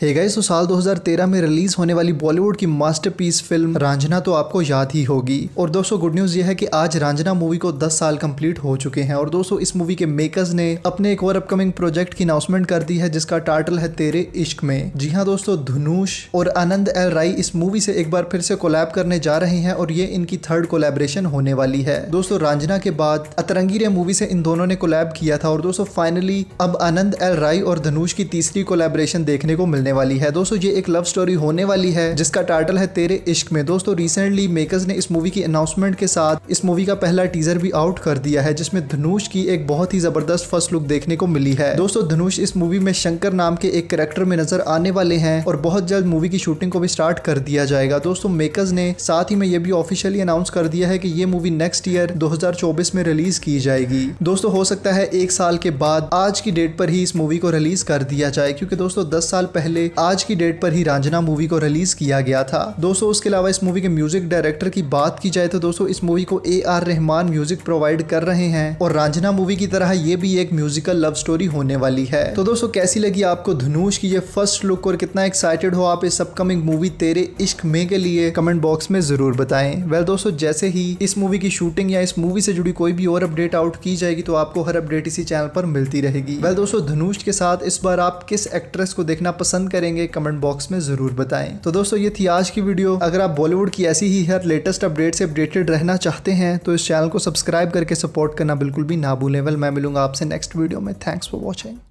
हे गए सो साल 2013 में रिलीज होने वाली बॉलीवुड की मास्टरपीस फिल्म रांझना तो आपको याद ही होगी और दोस्तों गुड न्यूज ये है कि आज रांझना मूवी को 10 साल कंप्लीट हो चुके हैं और दोस्तों इस मूवी के मेकर्स ने अपने एक और अपकमिंग प्रोजेक्ट की अनाउंसमेंट कर दी है जिसका टाइटल है तेरे इश्क में जी हाँ दोस्तों धनुष और आनंद एल राय इस मूवी से एक बार फिर से कोलैब करने जा रहे हैं और ये इनकी थर्ड कोलेब्रेशन होने वाली है दोस्तों रांझना के बाद अतरंगी रे मूवी से इन दोनों ने कोलैब किया था और दोस्तों फाइनली अब आनंद एल राय और धनुष की तीसरी कोलेब्रेशन देखने को मिलने होने वाली है दोस्तों ये एक लव स्टोरी होने वाली है जिसका टाइटल है तेरे इश्क में दोस्तों रिसेंटली मेकर्स ने इस मूवी की अनाउंसमेंट के साथ इस मूवी का पहला टीजर भी आउट कर दिया है जिसमें धनुष की एक बहुत ही जबरदस्त फर्स्ट लुक देखने को मिली है दोस्तों धनुष इस मूवी में शंकर नाम के एक करेक्टर में नजर आने वाले हैं और बहुत जल्द मूवी की शूटिंग को भी स्टार्ट कर दिया जाएगा दोस्तों मेकर्स ने साथ ही में यह भी ऑफिशियली अनाउंस कर दिया है कि ये मूवी नेक्स्ट ईयर 2024 में रिलीज की जाएगी दोस्तों हो सकता है एक साल के बाद आज की डेट पर ही इस मूवी को रिलीज कर दिया जाए क्योंकि दोस्तों दस साल पहले पहले आज की डेट पर ही रांझना मूवी को रिलीज किया गया था दोस्तों उसके अलावा इस मूवी के म्यूजिक डायरेक्टर की बात की जाए तो दोस्तों इस मूवी को A R Rahman music provide कर रहे हैं और रांझना मूवी की तरह ये भी एक म्यूजिकल लव स्टोरी होने वाली है तो दोस्तों कैसी लगी आपको धनुष की ये फर्स्ट लुक और कितना एक्साइटेड हो आप इस अपकमिंग मूवी तेरे इश्क में के लिए कमेंट बॉक्स में जरूर बताएं वेल दोस्तों जैसे ही इस मूवी की शूटिंग या इस मूवी से जुड़ी कोई भी और अपडेट आउट की जाएगी तो आपको हर अपडेट इसी चैनल पर मिलती रहेगी वेल दोस्तों धनुष के साथ इस बार आप किस एक्ट्रेस को देखना पसंद पसंद करेंगे कमेंट बॉक्स में ज़रूर बताएं तो दोस्तों ये थी आज की वीडियो अगर आप बॉलीवुड की ऐसी ही हर लेटेस्ट अपडेट से अपडेटेड रहना चाहते हैं तो इस चैनल को सब्सक्राइब करके सपोर्ट करना बिल्कुल भी ना भूलें वेल मैं मिलूंगा आपसे नेक्स्ट वीडियो में थैंक्स फॉर वॉचिंग